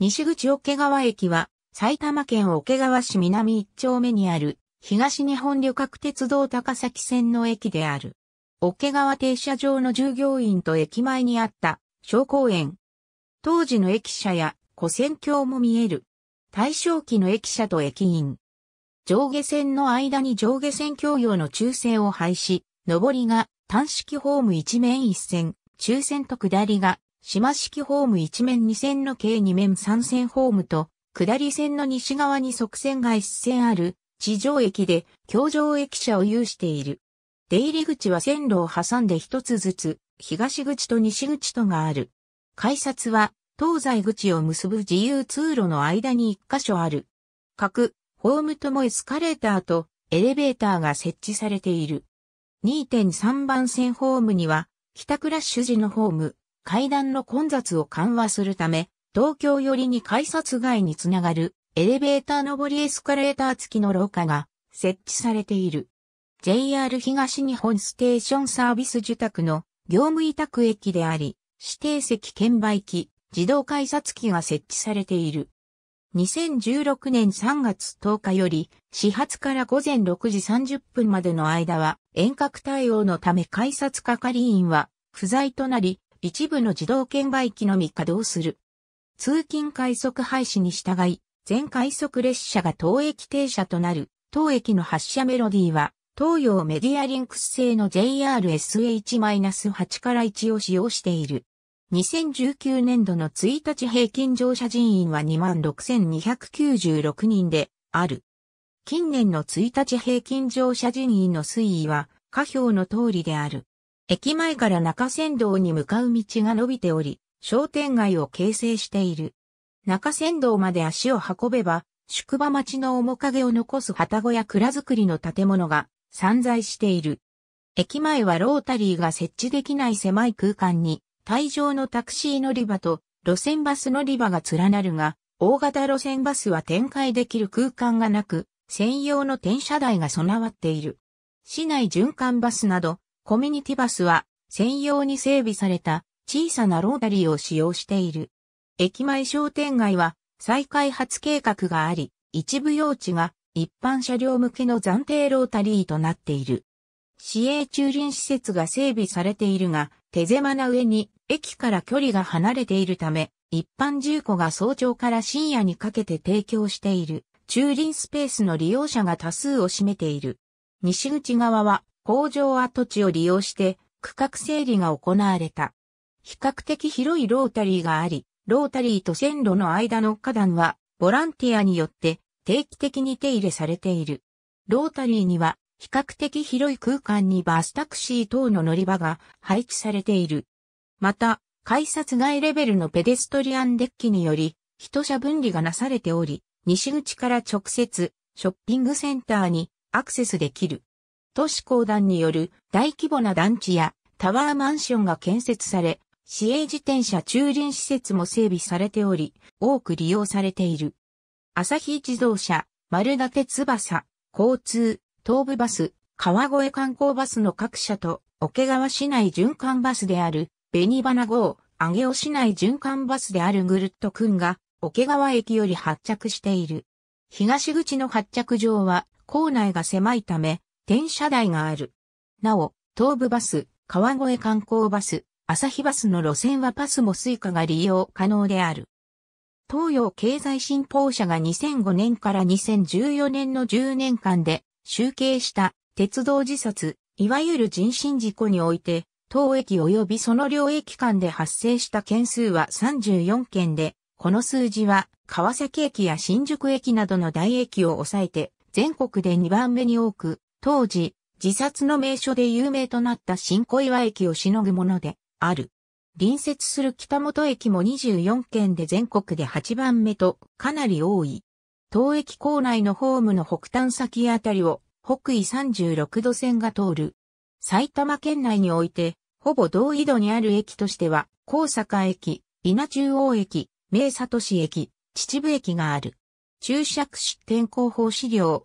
西口桶川駅は、埼玉県桶川市南一丁目にある、東日本旅客鉄道高崎線の駅である。桶川停車場の従業員と駅前にあった、小公園。当時の駅舎や、古線橋も見える。大正期の駅舎と駅員。上下線の間に上下線共用の中線を配し、上りが単式ホーム一面一線、中線と下りが島式ホーム一面2線の計2面3線ホームと、下り線の西側に側線が1線ある、地上駅で、京上駅舎を有している。出入り口は線路を挟んで一つずつ、東口と西口とがある。改札は、東西口を結ぶ自由通路の間に1箇所ある。各、ホームともエスカレーターとエレベーターが設置されている。2.3番線ホームには、北クラッシュ時のホーム、階段の混雑を緩和するため、東京寄りに改札外につながるエレベーター上りエスカレーター付きの廊下が設置されている。JR 東日本ステーションサービス受託の業務委託駅であり、指定席券売機、自動改札機が設置されている。2016年3月10日より、始発から午前6時30分までの間は、遠隔対応のため改札係員は不在となり、一部の自動券売機のみ稼働する。通勤快速廃止に従い、全快速列車が当駅停車となる、当駅の発車メロディーは、東洋メディアリンクス製の JRSH-8 から1を使用している。2019年度の1日平均乗車人員は26,296人である。近年の1日平均乗車人員の推移は、下表の通りである。駅前から中山道に向かう道が伸びており、商店街を形成している。中山道まで足を運べば、宿場町の面影を残す旗小や蔵造りの建物が散在している。駅前はロータリーが設置できない狭い空間に、帯状のタクシー乗り場と路線バス乗り場が連なるが、大型路線バスは展開できる空間がなく、専用の転車台が備わっている。市内循環バスなど、コミュニティバスは専用に整備された小さなロータリーを使用している。駅前商店街は再開発計画があり、一部用地が一般車両向けの暫定ロータリーとなっている。市営駐輪施設が整備されているが、手狭な上に駅から距離が離れているため、一般住戸が早朝から深夜にかけて提供している駐輪スペースの利用者が多数を占めている。西口側は工場跡地を利用して区画整理が行われた。比較的広いロータリーがあり、ロータリーと線路の間の花壇はボランティアによって定期的に手入れされている。ロータリーには比較的広い空間にバスタクシー等の乗り場が配置されている。また、改札外レベルのペデストリアンデッキにより、人車分離がなされており、西口から直接、ショッピングセンターにアクセスできる。都市公団による大規模な団地やタワーマンションが建設され、市営自転車駐輪施設も整備されており、多く利用されている。朝日自動車、丸立翼、交通、東部バス、川越観光バスの各社と、桶川市内循環バスである、紅花号、上尾市内循環バスであるぐるっとくんが、桶川駅より発着している。東口の発着場は、構内が狭いため、転車台がある。なお、東武バス、川越観光バス、朝日バスの路線はパスもスイカが利用可能である。東洋経済新報社が2005年から2014年の10年間で集計した鉄道自殺、いわゆる人身事故において、当駅及びその領域間で発生した件数は34件で、この数字は川崎駅や新宿駅などの大駅を抑えて全国で2番目に多く、当時、自殺の名所で有名となった新小岩駅をしのぐものである。隣接する北本駅も24県で全国で8番目とかなり多い。当駅構内のホームの北端先あたりを北緯36度線が通る。埼玉県内において、ほぼ同緯度にある駅としては、高坂駅、稲中央駅、名里市駅、秩父駅がある。注釈出天候法資料、